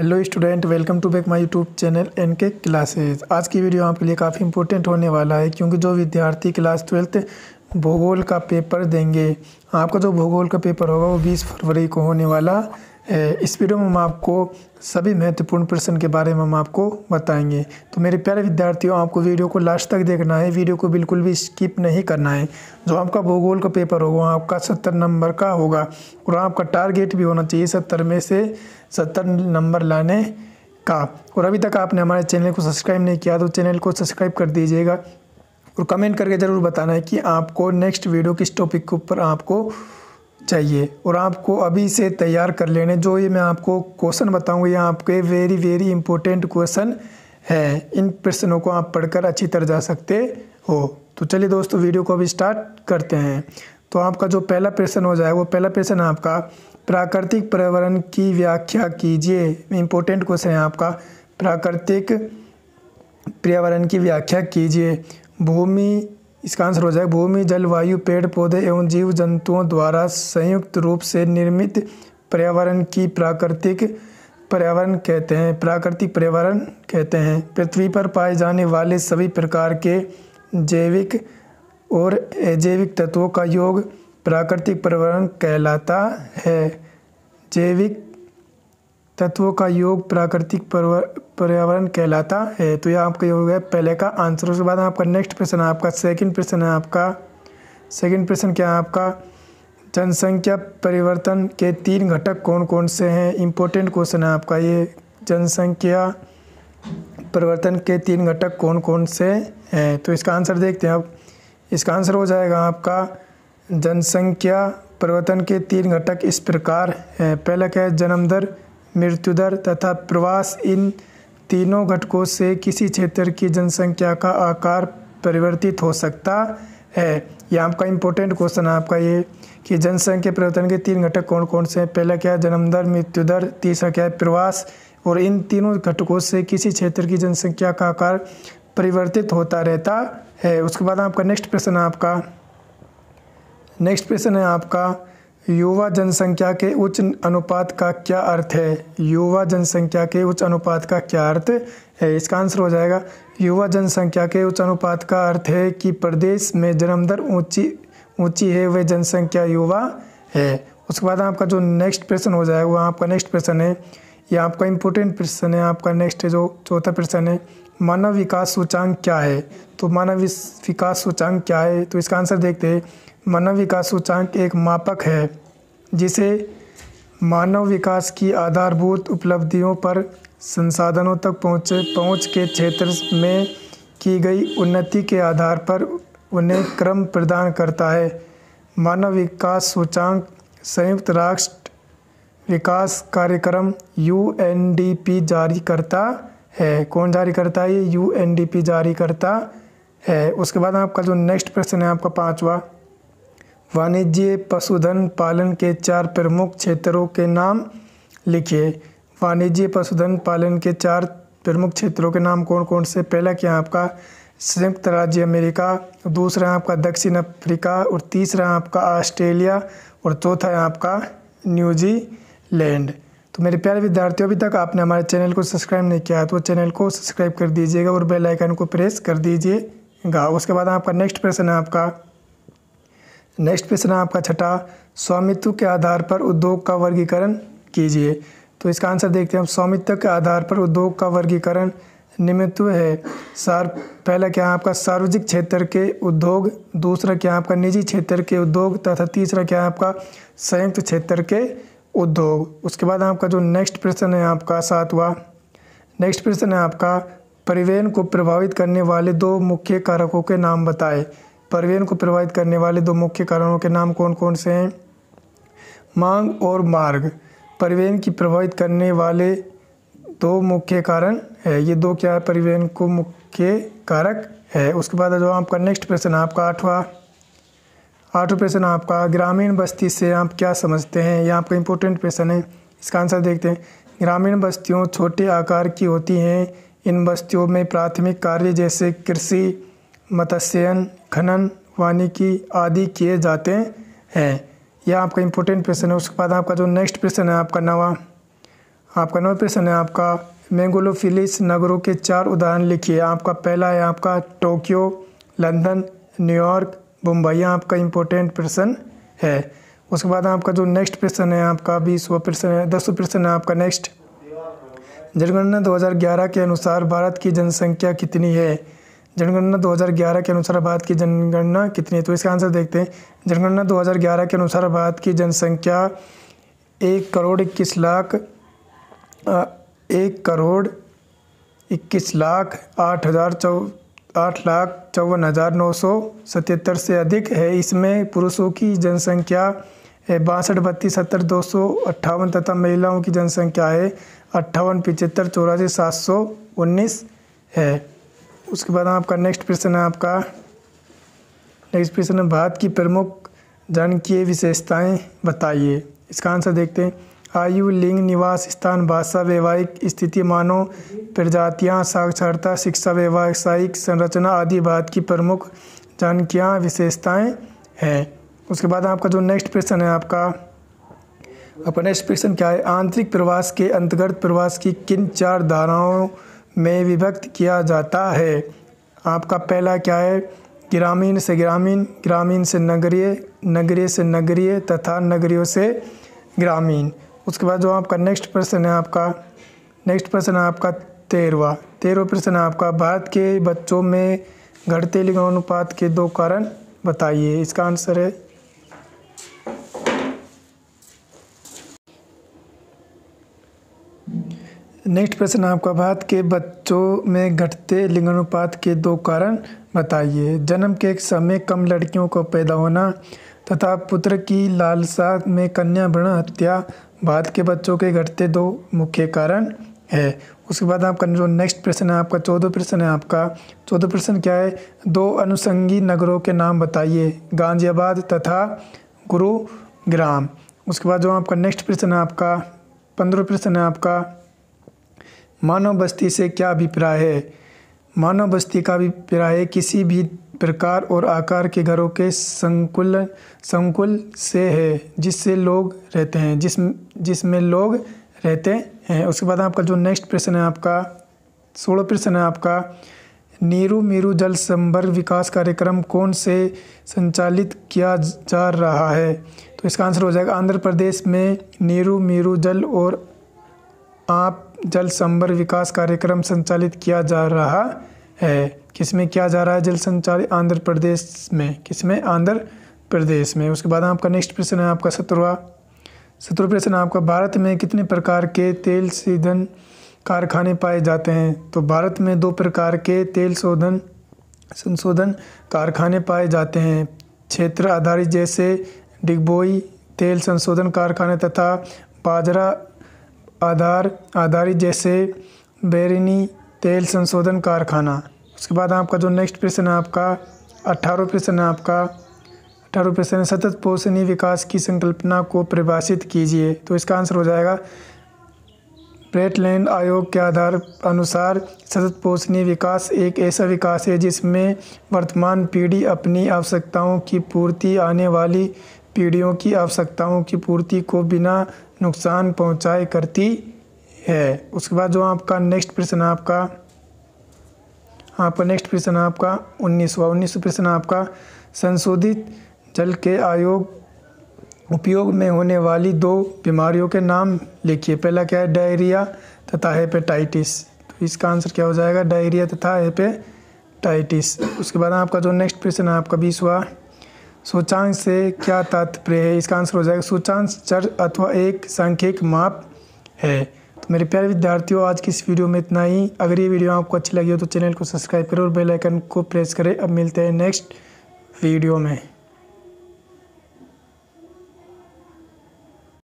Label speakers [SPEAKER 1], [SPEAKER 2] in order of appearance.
[SPEAKER 1] hello student welcome to back my YouTube channel N K classes आज की video आपके लिए काफ़ी इंपॉर्टेंट होने वाला है क्योंकि जो विद्यार्थी क्लास ट्वेल्थ भूगोल का पेपर देंगे आपका जो भूगोल का पेपर होगा वो बीस फरवरी को होने वाला इस वीडियो में हम आपको सभी महत्वपूर्ण प्रश्न के बारे में हम आपको बताएंगे तो मेरे प्यारे विद्यार्थियों आपको वीडियो को लास्ट तक देखना है वीडियो को बिल्कुल भी स्किप नहीं करना है जो आपका भूगोल का पेपर होगा आपका सत्तर नंबर का होगा और आपका टारगेट भी होना चाहिए सत्तर में से सत्तर नंबर लाने का और अभी तक आपने हमारे चैनल को सब्सक्राइब नहीं किया तो चैनल को सब्सक्राइब कर दीजिएगा और कमेंट करके ज़रूर बताना है कि आपको नेक्स्ट वीडियो किस टॉपिक के ऊपर आपको चाहिए और आपको अभी से तैयार कर लेने जो ये मैं आपको क्वेश्चन बताऊंगा ये आपके वेरी वेरी इंपॉर्टेंट क्वेश्चन है इन प्रश्नों को आप पढ़कर अच्छी तरह जा सकते हो तो चलिए दोस्तों वीडियो को अभी स्टार्ट करते हैं तो आपका जो पहला प्रश्न हो जाए वो पहला प्रश्न आपका प्राकृतिक पर्यावरण की व्याख्या कीजिए इम्पोर्टेंट क्वेश्चन है आपका प्राकृतिक पर्यावरण की व्याख्या कीजिए भूमि इसका आंसर हो जाएगा भूमि जलवायु पेड़ पौधे एवं जीव जंतुओं द्वारा संयुक्त रूप से निर्मित पर्यावरण की प्राकृतिक पर्यावरण कहते हैं प्राकृतिक पर्यावरण कहते हैं पृथ्वी पर पाए जाने वाले सभी प्रकार के जैविक और अजैविक तत्वों का योग प्राकृतिक पर्यावरण कहलाता है जैविक तत्वों का योग प्राकृतिक पर्यावरण कहलाता है तो यह आपका योग है पहले का आंसर उसके बाद आपका नेक्स्ट प्रश्न है आपका सेकंड प्रश्न है आपका सेकंड प्रश्न क्या है आपका जनसंख्या परिवर्तन के तीन घटक कौन कौन से हैं इम्पोर्टेंट क्वेश्चन है आपका ये जनसंख्या परिवर्तन के तीन घटक कौन कौन से हैं तो इसका आंसर देखते हैं आप इसका आंसर हो जाएगा आपका जनसंख्या परिवर्तन के तीन घटक इस प्रकार है पहला क्या है जन्मदर मृत्यु दर तथा प्रवास इन तीनों घटकों से किसी क्षेत्र की जनसंख्या का आकार परिवर्तित हो सकता है यह आपका इम्पोर्टेंट क्वेश्चन है आपका ये कि जनसंख्या परिवर्तन के तीन घटक कौन कौन से हैं पहला क्या है जन्म दर मृत्यु दर तीसरा क्या है प्रवास और इन तीनों घटकों से किसी क्षेत्र की जनसंख्या का आकार परिवर्तित होता रहता है उसके बाद आपका नेक्स्ट प्रश्न है आपका नेक्स्ट प्रश्न है आपका युवा जनसंख्या के उच्च अनुपात का क्या अर्थ है युवा जनसंख्या के उच्च अनुपात का क्या अर्थ है इसका आंसर हो जाएगा युवा जनसंख्या के उच्च अनुपात का अर्थ है कि प्रदेश में जन्म दर ऊँची ऊँची है वह जनसंख्या युवा है उसके बाद आपका जो नेक्स्ट प्रश्न हो जाएगा वह आपका नेक्स्ट प्रश्न है यह आपका इम्पोर्टेंट प्रश्न है आपका नेक्स्ट जो चौथा प्रश्न है मानव विकास सूचांक क्या है तो मानव विकास सूचांक क्या है तो इसका आंसर देखते हैं मानव विकास सूचांक एक मापक है जिसे मानव विकास की आधारभूत उपलब्धियों पर संसाधनों तक पहुँच पहुँच के क्षेत्र में की गई उन्नति के आधार पर उन्हें क्रम प्रदान करता है मानव विकास सूचांक संयुक्त राष्ट्र विकास कार्यक्रम यू जारी करता है कौन जारी करता है ये यू जारी करता है उसके बाद आपका जो नेक्स्ट प्रश्न है आपका पाँचवा वाणिज्य पशुधन पालन के चार प्रमुख क्षेत्रों के नाम लिखिए वाणिज्य पशुधन पालन के चार प्रमुख क्षेत्रों के नाम कौन कौन से पहला क्या आपका संयुक्त राज्य अमेरिका दूसरा आपका दक्षिण अफ्रीका और तीसरा आपका ऑस्ट्रेलिया और चौथा है आपका न्यूजीलैंड तो मेरे प्यारे विद्यार्थियों अभी तक आपने हमारे चैनल को सब्सक्राइब नहीं किया तो चैनल को सब्सक्राइब कर दीजिएगा और बेल आइकन को प्रेस कर दीजिएगा उसके बाद आपका नेक्स्ट प्रश्न है आपका नेक्स्ट प्रश्न है आपका छठा स्वामित्व के आधार पर उद्योग का वर्गीकरण कीजिए तो इसका आंसर देखते हैं हम स्वामित्व के आधार पर उद्योग का वर्गीकरण निमित्त है सार पहला क्या है आपका सार्वजनिक क्षेत्र के उद्योग दूसरा क्या है आपका निजी क्षेत्र के उद्योग तथा तीसरा क्या है आपका संयुक्त क्षेत्र के उद्योग उसके बाद आपका जो नेक्स्ट प्रश्न है आपका सातवा नेक्स्ट प्रश्न है आपका परिवहन को प्रभावित करने वाले दो मुख्य कारकों के नाम बताए परिवहन को प्रभावित करने वाले दो मुख्य कारणों के नाम कौन कौन से हैं मांग और मार्ग परिवहन की प्रभावित करने वाले दो मुख्य कारण है ये दो क्या है परिवहन को मुख्य कारक है उसके बाद जो आपका नेक्स्ट प्रश्न आपका आठवां आठवा प्रश्न आपका ग्रामीण बस्ती से आप क्या समझते हैं ये आपका इंपॉर्टेंट प्रश्न है इसका आंसर देखते हैं ग्रामीण बस्तियों छोटे आकार की होती हैं इन बस्तियों में प्राथमिक कार्य जैसे कृषि मत्स्यन खनन वानिकी आदि किए जाते हैं यह आपका इम्पोर्टेंट प्रश्न है उसके बाद आपका जो नेक्स्ट प्रश्न है आपका नवा आपका नवा प्रश्न है आपका मैंगोलोफिलिस नगरों के चार उदाहरण लिखिए आपका पहला है आपका टोक्यो लंदन न्यूयॉर्क मुंबई आपका इम्पोर्टेंट प्रश्न है उसके बाद आपका जो नेक्स्ट प्रश्न है आपका बीसवा प्रश्न है दसवा प्रश्न है आपका नेक्स्ट जनगणना 2011 के अनुसार भारत की जनसंख्या कितनी है जनगणना 2011 के अनुसार भारत की जनगणना कितनी है तो इसका आंसर देखते हैं जनगणना 2011 के अनुसार भारत की जनसंख्या एक करोड़ इक्कीस लाख एक करोड़ इक्कीस लाख आठ हज़ार चौ आठ लाख चौवन हज़ार नौ सौ सतहत्तर से अधिक है इसमें पुरुषों की जनसंख्या बासठ बत्तीस सत्तर दो सौ अट्ठावन तथा महिलाओं की जनसंख्या है अट्ठावन पिचहत्तर चौरासी सात सौ उन्नीस है उसके बाद आपका नेक्स्ट प्रश्न है आपका नेक्स्ट प्रश्न है भारत की प्रमुख जनकीय विशेषताएं बताइए इसका आंसर देखते हैं आयु लिंग निवास स्थान भाषा वैवाहिक स्थिति मानव प्रजातियाँ साक्षरता शिक्षा व्यवसायिक संरचना आदि भारत की प्रमुख जानकियाँ विशेषताएं हैं उसके बाद आपका जो नेक्स्ट प्रश्न है आपका अपना नेक्स्ट प्रश्न क्या है आंतरिक प्रवास के अंतर्गत प्रवास की किन चार धाराओं में विभक्त किया जाता है आपका पहला क्या है ग्रामीण से ग्रामीण ग्रामीण से नगरीय नगरीय से नगरीय तथा नगरियों से ग्रामीण उसके बाद जो आपका नेक्स्ट प्रश्न है आपका नेक्स्ट प्रश्न है आपका तेरवा तेरहवा प्रश्न है आपका भारत के बच्चों में घटते लिंगानुपात के दो कारण बताइए इसका आंसर है नेक्स्ट प्रश्न आपका भारत के बच्चों में घटते लिंगानुपात के दो कारण बताइए जन्म के समय कम लड़कियों को पैदा होना तथा पुत्र की लालसा में कन्या भ्रण हत्या भारत के बच्चों के घटते दो मुख्य कारण है उसके बाद आपका जो नेक्स्ट प्रश्न है आपका चौदह प्रश्न है आपका चौदह प्रश्न क्या है दो अनुसंगी नगरों के नाम बताइए गाजियाबाद तथा गुरुग्राम उसके बाद जो आपका नेक्स्ट प्रश्न है आपका पंद्रह प्रश्न है आपका मानव बस्ती से क्या अभिप्राय है मानव बस्ती का अभिप्राय किसी भी प्रकार और आकार के घरों के संकुल संकुल से है जिससे लोग रहते हैं जिस जिसमें लोग रहते हैं उसके बाद आपका जो नेक्स्ट प्रश्न है आपका सोलह प्रश्न है आपका नीरू मीरू जल संवर्ग विकास कार्यक्रम कौन से संचालित किया जा रहा है तो इसका आंसर हो जाएगा आंध्र प्रदेश में नीरू मीरू जल और आप जल संबर विकास कार्यक्रम संचालित किया जा रहा है किसमें किया जा रहा है जल संचालित आंध्र प्रदेश में किसमें आंध्र प्रदेश में उसके बाद आपका नेक्स्ट प्रश्न है आपका सत्रवा सत्रह प्रश्न आपका भारत में कितने प्रकार के तेल शोधन कारखाने पाए जाते हैं तो भारत में दो प्रकार के तेल शोधन संशोधन कारखाने पाए जाते हैं क्षेत्र आधारित जैसे डिगबोई तेल संशोधन कारखाने तथा बाजरा आधार आधारित जैसे बेरिनी तेल संशोधन कारखाना उसके बाद आपका जो नेक्स्ट प्रश्न है आपका अठारह प्रश्न है आपका अठारह प्रश्न सतत पोषणीय विकास की संकल्पना को परिभाषित कीजिए तो इसका आंसर हो जाएगा ब्रेटलैंड आयोग के आधार अनुसार सतत पोषणीय विकास एक ऐसा विकास है जिसमें वर्तमान पीढ़ी अपनी आवश्यकताओं की पूर्ति आने वाली पीढ़ियों की आवश्यकताओं की पूर्ति को बिना नुकसान पहुंचाए करती है उसके बाद जो आपका नेक्स्ट प्रश्न आपका आपका नेक्स्ट प्रश्न आपका उन्नीसवा उन्नीस प्रश्न आपका संशोधित जल के आयोग उपयोग में होने वाली दो बीमारियों के नाम लिखिए पहला क्या है डायरिया तथा हेपेटाइटिस तो इसका आंसर क्या हो जाएगा डायरिया तथा हेपेटाइटिस उसके बाद आपका जो नेक्स्ट प्रश्न है आपका बीसवा सूचांश से क्या तात्पर्य है इसका आंसर हो जाएगा सूचांश चर अथवा एक सांख्यिक माप है तो मेरे प्यारे विद्यार्थियों आज की इस वीडियो में इतना ही अगर ये वीडियो आपको अच्छी लगी हो तो चैनल को सब्सक्राइब करें और बेल आइकन को प्रेस करें अब मिलते हैं नेक्स्ट वीडियो में